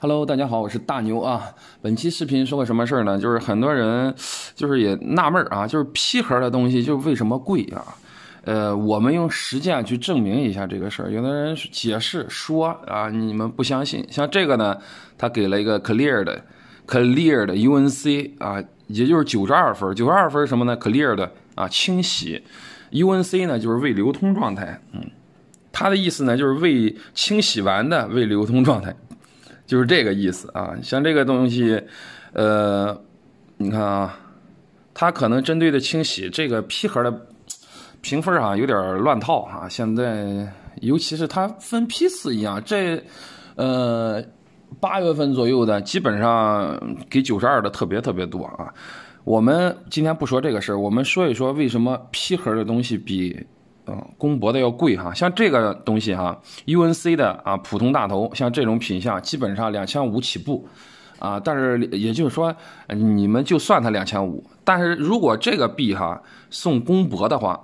Hello，大家好，我是大牛啊。本期视频说个什么事儿呢？就是很多人就是也纳闷儿啊，就是 P 盒的东西就为什么贵啊？呃，我们用实践去证明一下这个事儿。有的人解释说啊，你们不相信。像这个呢，他给了一个 Clear 的 Clear 的 UNC 啊，也就是九十二分，九十二分什么呢？Clear 的啊，清洗 UNC 呢就是未流通状态。嗯，他的意思呢就是未清洗完的未流通状态。就是这个意思啊，像这个东西，呃，你看啊，它可能针对的清洗这个批盒的评分啊，有点乱套啊。现在，尤其是它分批次一样，这，呃，八月份左右的，基本上给九十二的特别特别多啊。我们今天不说这个事儿，我们说一说为什么批盒的东西比。嗯，公博的要贵哈，像这个东西哈，UNC 的啊，普通大头，像这种品相，基本上两千五起步啊。但是也就是说，你们就算它两千五，但是如果这个币哈送公博的话，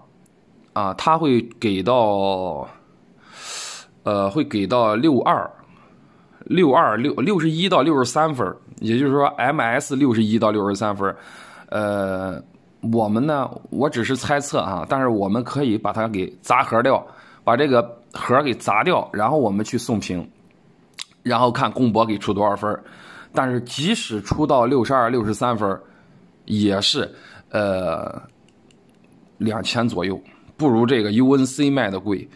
啊，他会给到，呃，会给到六二，六二六六十一到六十三分，也就是说 MS 六十一到六十三分，呃。我们呢？我只是猜测啊，但是我们可以把它给砸盒掉，把这个盒给砸掉，然后我们去送评，然后看公博给出多少分但是即使出到六十二、六十三分，也是呃两千左右，不如这个 UNC 卖的贵。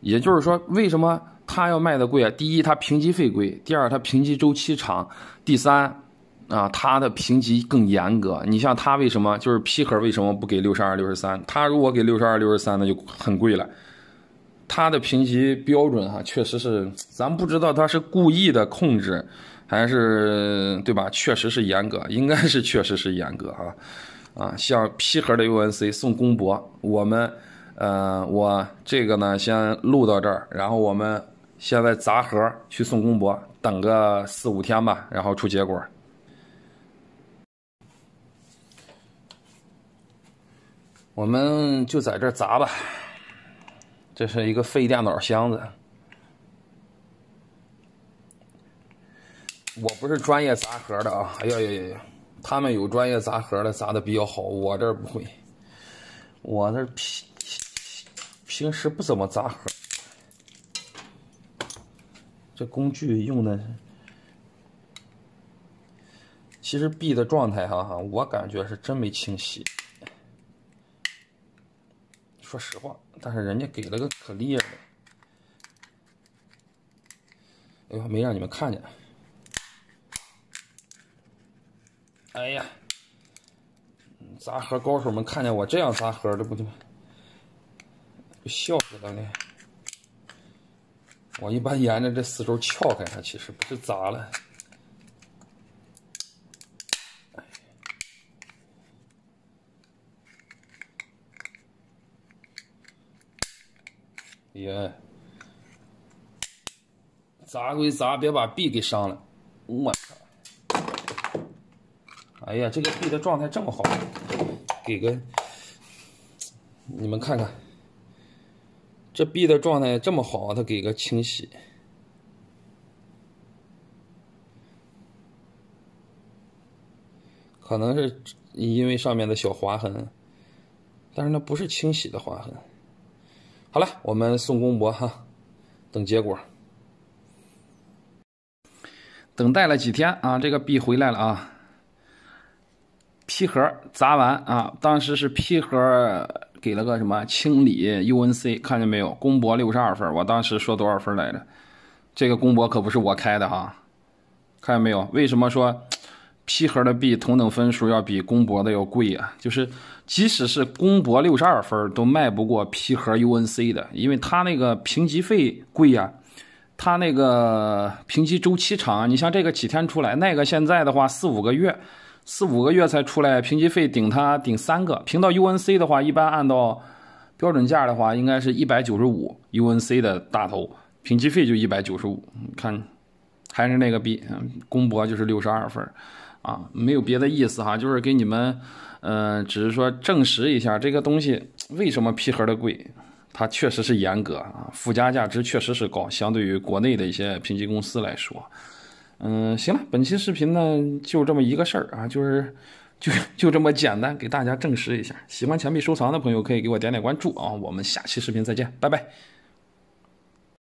也就是说，为什么他要卖的贵啊？第一，他评级费贵；第二，他评级周期长；第三。啊，它的评级更严格。你像它为什么就是 P 盒为什么不给六十二六十三？它如果给六十二六十三，那就很贵了。它的评级标准哈，确实是咱不知道它是故意的控制，还是对吧？确实是严格，应该是确实是严格啊。啊，像 P 盒的 UNC 送公博，我们呃，我这个呢先录到这儿，然后我们现在砸盒去送公博，等个四五天吧，然后出结果。我们就在这砸吧，这是一个废电脑箱子。我不是专业砸盒的啊！哎呀呀呀，呀，他们有专业砸盒的，砸的比较好，我这不会，我这平平时不怎么砸盒。这工具用的，其实 B 的状态，哈哈，我感觉是真没清洗。说实话，但是人家给了个可厉害的。哎呦，没让你们看见。哎呀，砸盒高手们看见我这样砸盒，的，不就，不笑死了呢？我一般沿着这四周撬开它，其实不是砸了。哎呀，砸归砸，别把币给伤了。我操！哎呀，这个币的状态这么好，给个你们看看，这币的状态这么好，它给个清洗，可能是因为上面的小划痕，但是那不是清洗的划痕。好了，我们送公博哈，等结果。等待了几天啊，这个币回来了啊。批盒砸完啊，当时是批盒给了个什么清理 UNC，看见没有？公博六十二分，我当时说多少分来着？这个公博可不是我开的哈，看见没有？为什么说？P 盒的币同等分数要比公博的要贵呀，就是即使是公博六十二分都卖不过 P 核 UNC 的，因为它那个评级费贵呀，它那个评级周期长。你像这个几天出来，那个现在的话四五个月，四五个月才出来评级费顶它顶三个评到 UNC 的话，一般按到标准价的话应该是一百九十五 UNC 的大头，评级费就一百九十五。看还是那个币，公博就是六十二分。啊，没有别的意思哈，就是给你们，嗯，只是说证实一下这个东西为什么皮盒的贵，它确实是严格啊，附加价值确实是高，相对于国内的一些评级公司来说，嗯，行了，本期视频呢就这么一个事儿啊，就是就就这么简单，给大家证实一下。喜欢钱币收藏的朋友可以给我点点关注啊，我们下期视频再见，拜拜。